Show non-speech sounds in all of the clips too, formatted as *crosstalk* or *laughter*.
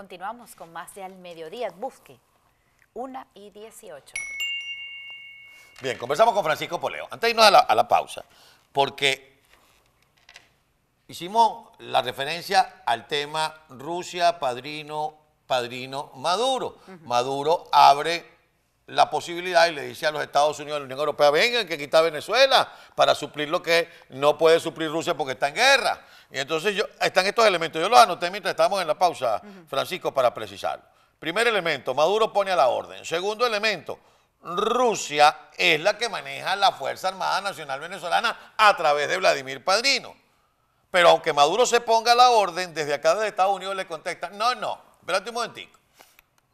Continuamos con más de Al Mediodía. Busque 1 y 18. Bien, conversamos con Francisco Poleo. Antes de irnos a la, pausa, porque hicimos la referencia al tema Rusia, padrino, padrino Maduro. Maduro abre la posibilidad y le dice a los Estados Unidos, y a la Unión Europea, vengan que quita Venezuela para suplir lo que no puede suplir Rusia porque está en guerra. Y entonces yo, están estos elementos. Yo los anoté mientras estamos en la pausa, Francisco, para precisarlo. Primer elemento, Maduro pone a la orden. Segundo elemento, Rusia es la que maneja la Fuerza Armada Nacional Venezolana a través de Vladimir Padrino. Pero aunque Maduro se ponga a la orden, desde acá de Estados Unidos le contesta, no, no, espérate un momentico.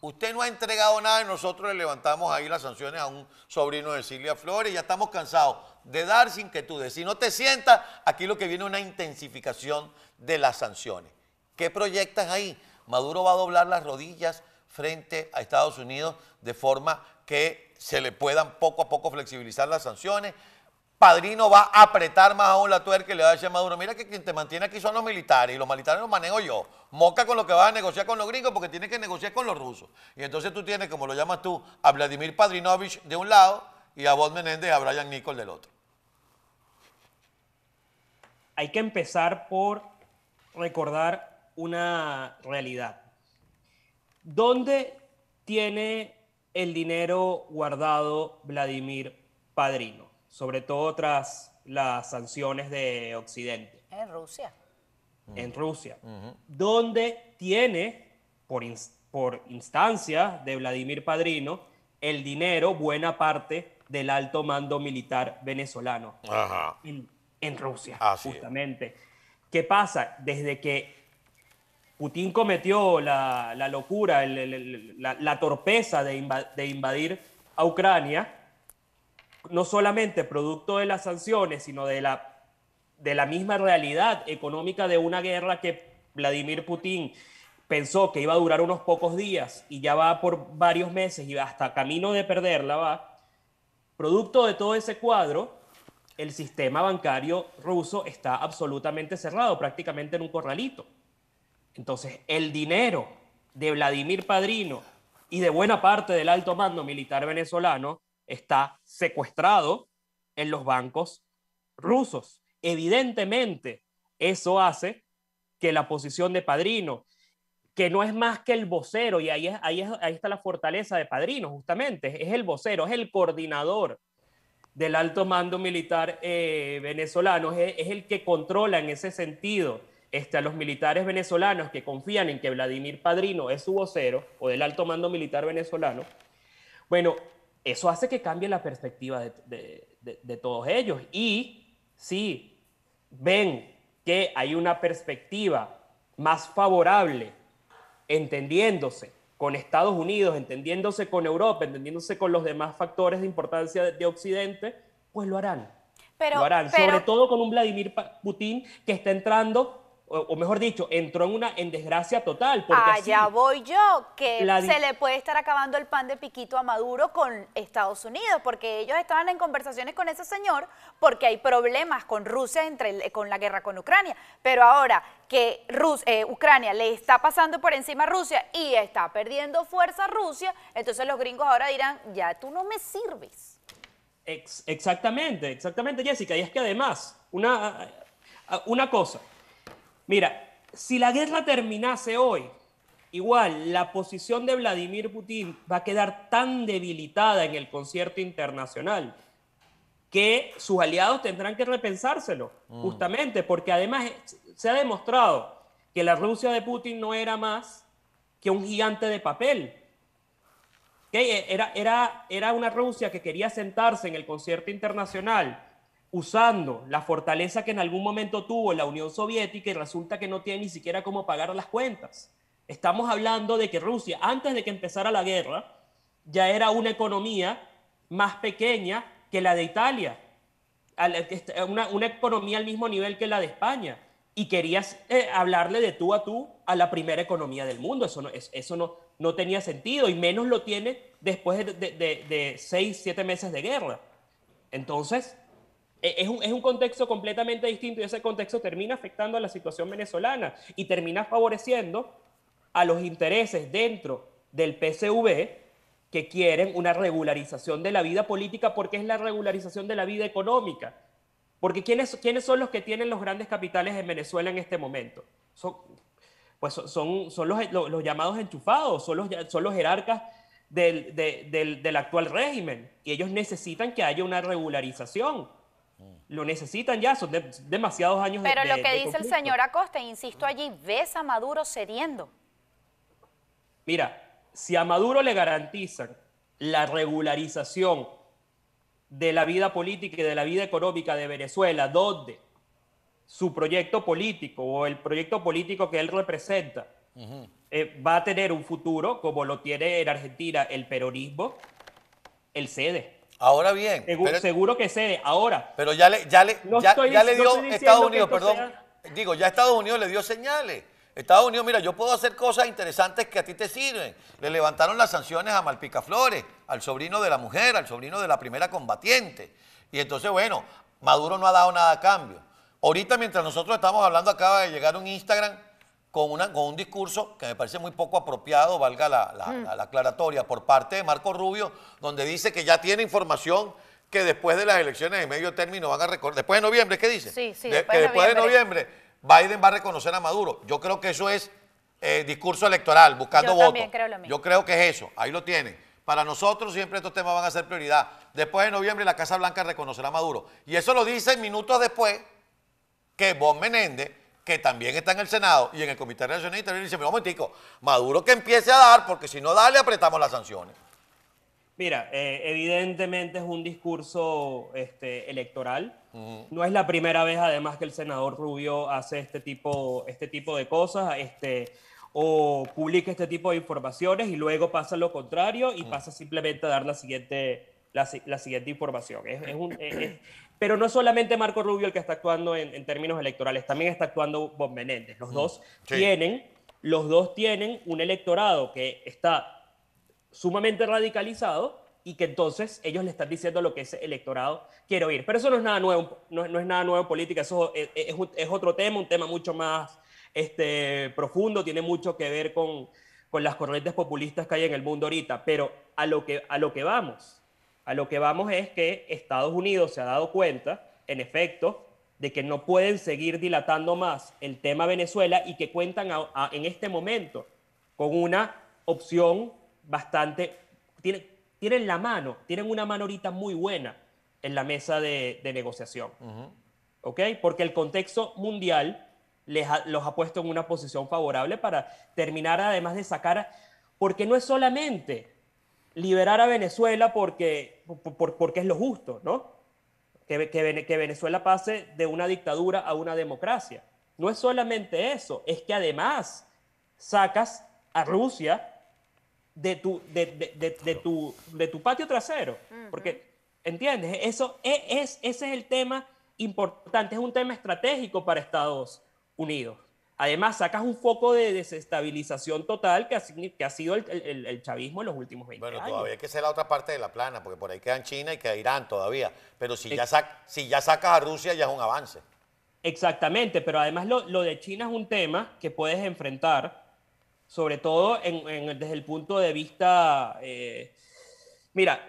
Usted no ha entregado nada y nosotros le levantamos ahí las sanciones a un sobrino de Silvia Flores. Ya estamos cansados de dar sin que tú des. Si no te sientas, aquí lo que viene es una intensificación de las sanciones. ¿Qué proyectas ahí? Maduro va a doblar las rodillas frente a Estados Unidos de forma que se le puedan poco a poco flexibilizar las sanciones. Padrino va a apretar más aún la tuerca y le va a decir a Maduro, mira que quien te mantiene aquí son los militares y los militares los manejo yo. Moca con lo que vas a negociar con los gringos porque tiene que negociar con los rusos. Y entonces tú tienes, como lo llamas tú, a Vladimir Padrinovich de un lado y a Bob Menéndez y a Brian Nichols del otro. Hay que empezar por recordar una realidad. ¿Dónde tiene el dinero guardado Vladimir Padrino? sobre todo tras las sanciones de Occidente. En Rusia. En Rusia, donde tiene, por, instancia de Vladimir Padrino, el dinero, buena parte del alto mando militar venezolano En, Rusia, justamente. ¿Qué pasa? Desde que Putin cometió la, locura, la, torpeza de, de, invadir a Ucrania, no solamente producto de las sanciones, sino de la, de la misma realidad económica de una guerra que Vladimir Putin pensó que iba a durar unos pocos días y ya va por varios meses y hasta camino de perderla va, producto de todo ese cuadro, el sistema bancario ruso está absolutamente cerrado, prácticamente en un corralito. Entonces, el dinero de Vladimir Padrino y de buena parte del alto mando militar venezolano está secuestrado en los bancos rusos. Evidentemente, eso hace que la posición de padrino, que no es más que el vocero, y ahí, es, ahí, ahí está la fortaleza de padrino, justamente, es el vocero, es el coordinador del alto mando militar eh, venezolano, es, el que controla en ese sentido este, a los militares venezolanos que confían en que Vladimir Padrino es su vocero o del alto mando militar venezolano. Bueno, eso hace que cambie la perspectiva de, todos ellos. Y si ven que hay una perspectiva más favorable, entendiéndose con Estados Unidos, entendiéndose con Europa, entendiéndose con los demás factores de importancia de, Occidente, pues lo harán. Pero, lo harán, sobre todo con un Vladimir Putin que está entrando o, mejor dicho, entró en una en desgracia total. Porque Allá voy yo, que se le puede estar acabando el pan de piquito a Maduro con Estados Unidos, porque ellos estaban en conversaciones con ese señor porque hay problemas con Rusia entre con la guerra con Ucrania. Pero ahora que eh, Ucrania le está pasando por encima a Rusia y está perdiendo fuerza Rusia, entonces los gringos ahora dirán, ya tú no me sirves. exactamente, exactamente Jessica. Y es que además, una, una cosa, Mira, si la guerra terminase hoy, igual la posición de Vladimir Putin va a quedar tan debilitada en el concierto internacional que sus aliados tendrán que repensárselo, mm. justamente, porque además se ha demostrado que la Rusia de Putin no era más que un gigante de papel. E, era, era, era una Rusia que quería sentarse en el concierto internacional usando la fortaleza que en algún momento tuvo la Unión Soviética y resulta que no tiene ni siquiera cómo pagar las cuentas. Estamos hablando de que Rusia, antes de que empezara la guerra, ya era una economía más pequeña que la de Italia, eh, una, una economía al mismo nivel que la de España. Y querías eh, hablarle de tú a tú a la primera economía del mundo. Eso no, eso no, no tenía sentido y menos lo tiene después de, de, de, de seis, siete meses de guerra. Entonces, eh, es un, contexto completamente distinto y ese contexto termina afectando a la situación venezolana y termina favoreciendo a los intereses dentro del PCV que quieren una regularización de la vida política porque es la regularización de la vida económica. Porque ¿quiénes, quiénes son los que tienen los grandes capitales en Venezuela en este momento? Son, pues son, son los, llamados enchufados, son los, son los jerarcas del, del actual régimen y ellos necesitan que haya una regularización lo necesitan ya, son demasiados años Pero lo que dice el señor Acosta, insisto allí, ves a Maduro cediendo. Mira, si a Maduro le garantizan la regularización de la vida política y de la vida económica de Venezuela, donde su proyecto político o el proyecto político que él representa eh, va a tener un futuro como lo tiene en Argentina el peronismo, el cede. Ahora bien. Seguro, que cede. Ahora. Pero ya le, ya le, ya, le dio Estados Unidos, perdón. Digo, ya Estados Unidos le dio señales. Estados Unidos, mira, yo puedo hacer cosas interesantes que a ti te sirven. Le levantaron las sanciones a Malpica Flores, al sobrino de la mujer, al sobrino de la primera combatiente. Y entonces, bueno, Maduro no ha dado nada a cambio. Ahorita, mientras nosotros estamos hablando, acaba de llegar un Instagram con, un discurso que me parece muy poco apropiado, valga mm. la, aclaratoria, por parte de Marco Rubio, donde dice que ya tiene información que después de las elecciones de medio término van a recordar, después de noviembre, ¿qué dice? Sí, sí, que después de noviembre. Biden va a reconocer a Maduro. Yo creo que eso es eh, discurso electoral, buscando Yo votos. Creo lo mismo. Yo creo que es eso, ahí lo tienen. Para nosotros siempre estos temas van a ser prioridad. Después de noviembre la Casa Blanca reconocerá a Maduro. Y eso lo dice minutos después que Bob Menéndez que también está en el Senado y en el Comité Nacional Y y dice, un momentico, Maduro que empiece a dar, porque si no da, le apretamos las sanciones. Mira, eh, evidentemente es un discurso este, electoral. No es la primera vez, además, que el senador Rubio hace este tipo, este tipo de cosas este, o publica este tipo de informaciones y luego pasa lo contrario y pasa simplemente a dar la siguiente, la, siguiente información. Es, un, pero no solamente Marco Rubio el que está actuando en, términos electorales, también está actuando Bob Menéndez. Los mm, dos tienen, los dos tienen un electorado que está sumamente radicalizado y que entonces ellos le están diciendo lo que ese electorado quiere oír. Pero eso no es nada nuevo, no, es nada nuevo en política, eso es, otro tema, un tema mucho más este, profundo, tiene mucho que ver con, con las corrientes populistas que hay en el mundo ahorita. Pero a lo que, a lo que vamos a lo que vamos es que Estados Unidos se ha dado cuenta, en efecto, de que no pueden seguir dilatando más el tema Venezuela y que cuentan en este momento con una opción bastante... tienen la mano, tienen una mano ahorita muy buena en la mesa de, negociación. ¿Ok? Porque el contexto mundial les los ha puesto en una posición favorable para terminar, además de sacar, porque no es solamente liberar a Venezuela porque, porque es lo justo, ¿no? Que, Venezuela pase de una dictadura a una democracia. No es solamente eso, es que además sacas a Rusia de tu, tu, patio trasero. Porque, ¿entiendes? Eso e, es, ese es el tema importante, es un tema estratégico para Estados Unidos. Además, sacas un foco de desestabilización total que ha, que sido el, chavismo en los últimos 20 años. Bueno, todavía hay que ser la otra parte de la plana, porque por ahí quedan China y queda Irán todavía. Pero si, ya, sacas a Rusia, ya es un avance. Exactamente, pero además lo, de China es un tema que puedes enfrentar, sobre todo desde el punto de vista... Eh, mira,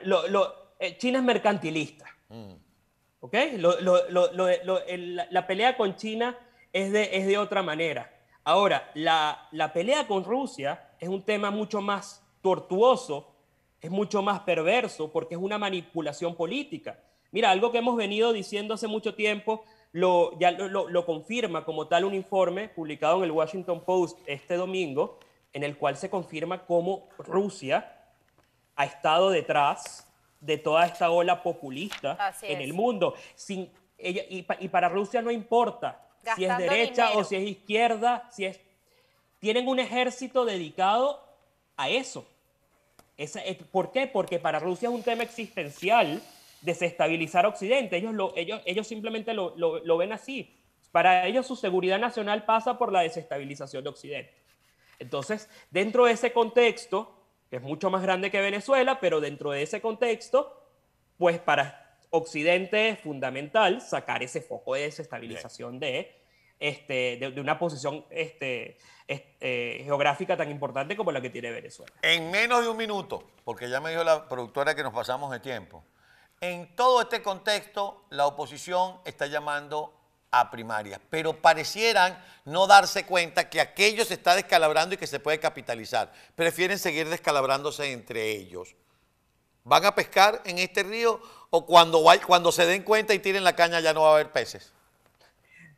eh, China es mercantilista. Mm. ¿Ok? la pelea con China es de, es de otra manera. Ahora, la, la pelea con Rusia es un tema mucho más tortuoso, es mucho más perverso, porque es una manipulación política. Mira, algo que hemos venido diciendo hace mucho tiempo, lo, ya lo, confirma como tal un informe publicado en el Washington Post este domingo, en el cual se confirma cómo Rusia ha estado detrás de toda esta ola populista en el mundo. Sin, y para Rusia no importa si es derecha o si es izquierda, si es... Tienen un ejército dedicado a eso. ¿Por qué? Porque para Rusia es un tema existencial desestabilizar Occidente. Ellos, lo, ellos, ellos simplemente lo, lo ven así. Para ellos su seguridad nacional pasa por la desestabilización de Occidente. Entonces, dentro de ese contexto, que es mucho más grande que Venezuela, pero dentro de ese contexto, pues para Occidente es fundamental sacar ese foco de desestabilización de este, de, una posición este, eh, geográfica tan importante como la que tiene Venezuela. En menos de un minuto, porque ya me dijo la productora que nos pasamos de tiempo, en todo este contexto la oposición está llamando a primarias, pero parecieran no darse cuenta que aquello se está descalabrando y que se puede capitalizar. Prefieren seguir descalabrándose entre ellos. ¿Van a pescar en este río o cuando se den cuenta y tiren la caña ya no va a haber peces?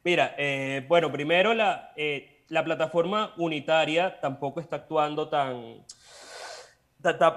Mira, eh, bueno, primero la, eh, la plataforma unitaria tampoco está actuando tan,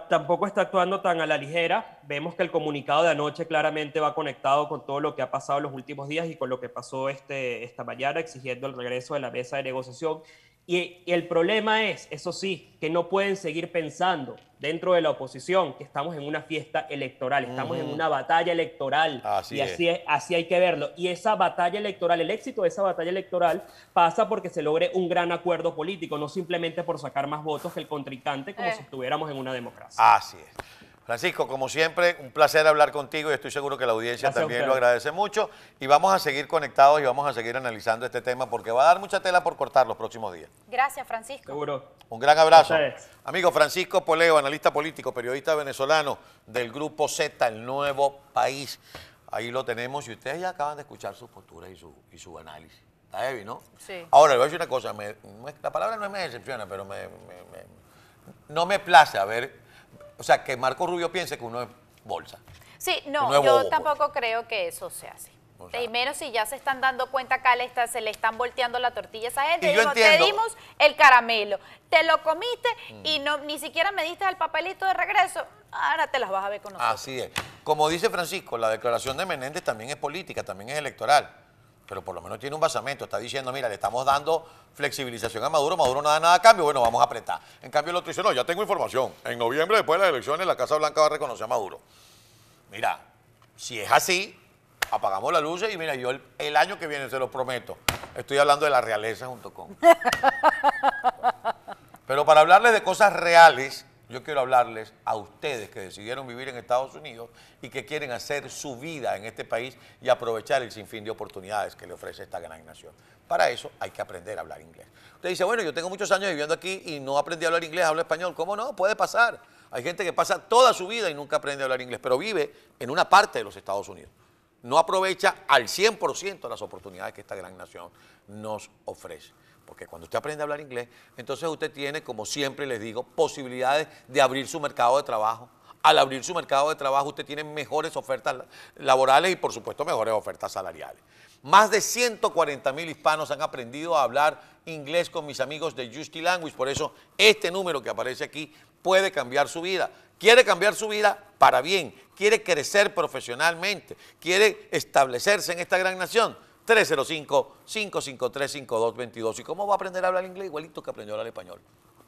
tampoco está actuando tan a la ligera. Vemos que el comunicado de anoche claramente va conectado con todo lo que ha pasado en los últimos días y con lo que pasó este, esta mañana, exigiendo el regreso de la mesa de negociación. Y, el problema es, eso sí, que no pueden seguir pensando dentro de la oposición que estamos en una fiesta electoral, estamos en una batalla electoral. y así, así hay que verlo. Y esa batalla electoral, el éxito de esa batalla electoral pasa porque se logre un gran acuerdo político, no simplemente por sacar más votos que el contrincante como eh. si estuviéramos en una democracia. Así es. Francisco, como siempre, un placer hablar contigo y estoy seguro que la audiencia también lo agradece mucho. Y vamos a seguir conectados y vamos a seguir analizando este tema porque va a dar mucha tela por cortar los próximos días. Gracias, Francisco. Seguro. Un gran abrazo. Amigo Francisco Poleo, analista político, periodista venezolano del Grupo Z, el nuevo país. Ahí lo tenemos y ustedes ya acaban de escuchar su postura y su, y su análisis. Está ¿no? Sí. Ahora, le voy a decir una cosa. la palabra no me decepciona, pero no me place a ver o sea, que Marco Rubio piense que uno es bolsa. Sí, no, yo pues. tampoco creo que eso sea así. y menos si ya se están dando cuenta acá, está, se le están volteando la tortilla a él. gente. Digo, te dimos el caramelo, te lo comiste mm. y no ni siquiera me diste el papelito de regreso. Ahora te las vas a ver con nosotros. Así es. Como dice Francisco, la declaración de Menéndez también es política, también es electoral pero por lo menos tiene un basamento. Está diciendo, mira, le estamos dando flexibilización a Maduro, Maduro no da nada a cambio, bueno, vamos a apretar. En cambio el otro dice, no, ya tengo información. En noviembre, después de las elecciones, la Casa Blanca va a reconocer a Maduro. Mira, si es así, apagamos las luces y mira, yo el, año que viene, se lo prometo, estoy hablando de la realeza junto con... *laughs* Pero para hablarle de cosas reales, yo quiero hablarles a ustedes que decidieron vivir en Estados Unidos y que quieren hacer su vida en este país y aprovechar el sinfín de oportunidades que le ofrece esta gran nación. Para eso hay que aprender a hablar inglés. Usted dice, bueno, yo tengo muchos años viviendo aquí y no aprendí a hablar inglés, hablo español. ¿Cómo no? Puede pasar. Hay gente que pasa toda su vida y nunca aprende a hablar inglés, pero vive en una parte de los Estados Unidos. No aprovecha al 100% las oportunidades que esta gran nación nos ofrece. Porque cuando usted aprende a hablar inglés, entonces usted tiene, como siempre les digo, posibilidades de abrir su mercado de trabajo. Al abrir su mercado de trabajo, usted tiene mejores ofertas laborales y, por supuesto, mejores ofertas salariales. Más de 140 mil hispanos han aprendido a hablar inglés con mis amigos de Justy Language. Por eso, este número que aparece aquí puede cambiar su vida. Quiere cambiar su vida para bien. Quiere crecer profesionalmente. Quiere establecerse en esta gran nación 305-553-5222. ¿Y cómo va a aprender a hablar inglés? Igualito que aprendió a hablar español.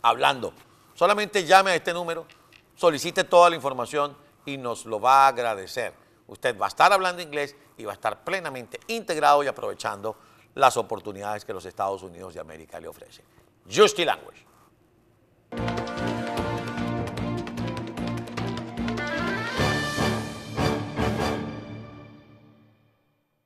Hablando. Solamente llame a este número, solicite toda la información y nos lo va a agradecer. Usted va a estar hablando inglés y va a estar plenamente integrado y aprovechando las oportunidades que los Estados Unidos de América le ofrecen. Justy Language.